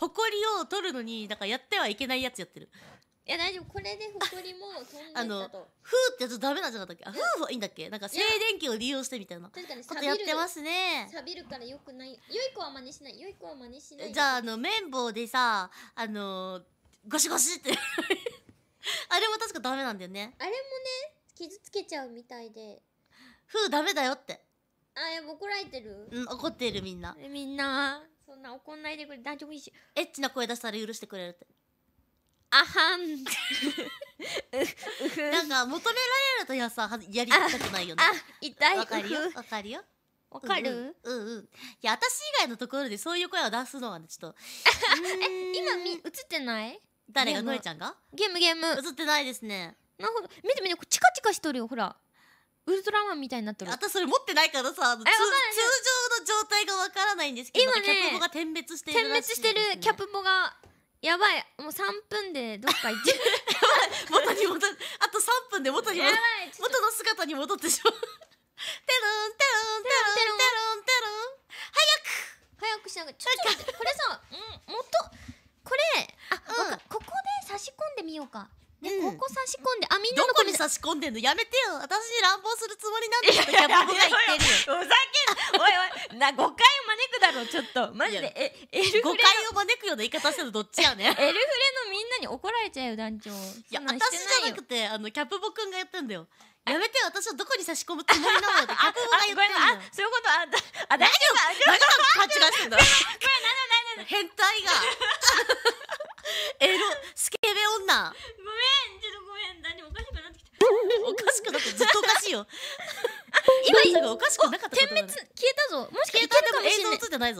ほこりを取るのにだからやってはいけないやつやってるいや大丈夫これで埃も飛んであのと「ふー」ってやつダメなんじゃなかったっけあ「ふー」はいいんだっけなんか静電気を利用してみたいな確かにことやってますね錆びるからよくない良い子は真似しない良い子は真似しないじゃああの綿棒でさあのゴシゴシって あれも確かダメなんだよねあれもね傷つけちゃうみたいで「ふーダメだよ」ってあいや怒られてるうん怒ってるみんなみんなそんな怒んないでくれ大丈夫いいしエッチな声出したら許してくれるってあはん なんか求められるとやさやりたくないよねあ痛いわかるよわかるよわかるうんうん、うんうん、いや私以外のところでそういう声を出すのはねちょっと え今み映ってない誰がのえちゃんがゲームゲーム映ってないですねなるほど見て見てチカチカしとるよほらウルトラマンみたいになってる私それ持ってないからさ通常状態がわからないんですけど今ねキャプボが点滅してる点滅してるキャプボがやばいもう3分でどっか行っち 元に戻るあと3分で元に戻元の姿に戻ってしまうテロンテロンテロンテロンテロン早く早くしなきゃちょっと待ってこれさ元これあ、うん、ここで差し込んでみようかでここ差し込んであみんなのどこに差し込んでんのやめてよ私に乱暴するつもりなんだけどキャプボが言ってるよな誤解を招くだろうちょっとマジでえエルフレ誤解を招くような言い方してるのどっちやね エルフレのみんなに怒られちゃうよ団長いや私じゃなくてあのキャプボ君がやってんだよやめて私はどこに差し込むつもりなのよキャプボが言ってんだそういうことああ丈夫何を勘違いしてんだ変態が エロスケベ女ごめんちょっとごめん何おかしくなってきたおかしくなってずっとおかしいよイんがおかしくなかったこと滅消えたぞもしかしたら映像映ってないぞ